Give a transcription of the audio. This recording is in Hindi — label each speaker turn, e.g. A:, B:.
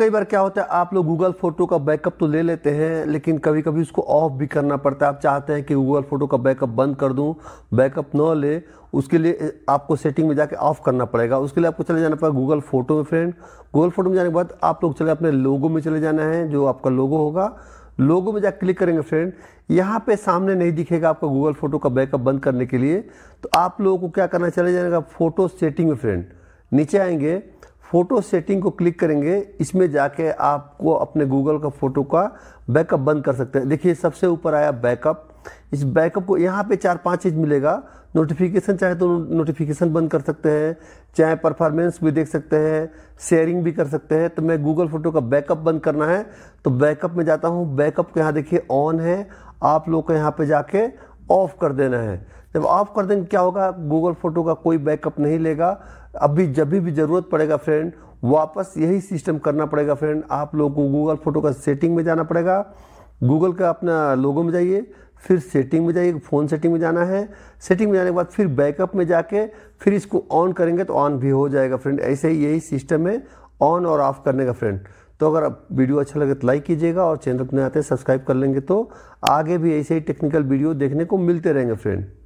A: कई बार क्या होता है आप लोग गूगल फोटो का बैकअप तो ले लेते हैं लेकिन कभी कभी उसको ऑफ भी करना पड़ता है आप चाहते हैं कि गूगल फोटो का बैकअप बंद कर दूं बैकअप न ले उसके लिए आपको सेटिंग में जाके ऑफ करना पड़ेगा उसके लिए आपको चले जाना पड़ेगा गूगल फोटो में फ्रेंड गूगल फोटो में जाने के बाद आप लोग चले अपने लोगो में चले जाना है जो आपका लोगो होगा लोगो में जा क्लिक करेंगे फ्रेंड यहाँ पे सामने नहीं दिखेगा आपका गूगल फोटो का बैकअप बंद करने के लिए तो आप लोगों को क्या करना चले जाएगा फोटो सेटिंग में फ्रेंड नीचे आएंगे फ़ोटो सेटिंग को क्लिक करेंगे इसमें जाके आपको अपने गूगल का फ़ोटो का बैकअप बंद कर सकते हैं देखिए सबसे ऊपर आया बैकअप इस बैकअप को यहाँ पे चार पांच चीज़ मिलेगा नोटिफिकेशन चाहे तो नोटिफिकेशन बंद कर सकते हैं चाहे परफॉर्मेंस भी देख सकते हैं शेयरिंग भी कर सकते हैं तो मैं गूगल फ़ोटो का बैकअप बंद करना है तो बैकअप में जाता हूँ बैकअप के यहाँ देखिए ऑन है आप लोग को यहाँ पर जाके ऑफ़ कर देना है जब ऑफ कर देंगे क्या होगा गूगल फोटो का कोई बैकअप नहीं लेगा अभी जब भी ज़रूरत पड़ेगा फ्रेंड वापस यही सिस्टम करना पड़ेगा फ्रेंड आप लोगों को गूगल फोटो का सेटिंग में जाना पड़ेगा गूगल का अपना लोगो में जाइए फिर सेटिंग में जाइए फ़ोन सेटिंग में जाना है सेटिंग में जाने के बाद फिर बैकअप में जाके फिर इसको ऑन करेंगे तो ऑन भी हो जाएगा फ्रेंड ऐसे ही यही सिस्टम है ऑन और ऑफ़ करने का फ्रेंड तो अगर आप वीडियो अच्छा लगे तो लाइक कीजिएगा और चैनल पर नए आते सब्सक्राइब कर लेंगे तो आगे भी ऐसे ही टेक्निकल वीडियो देखने को मिलते रहेंगे फ्रेंड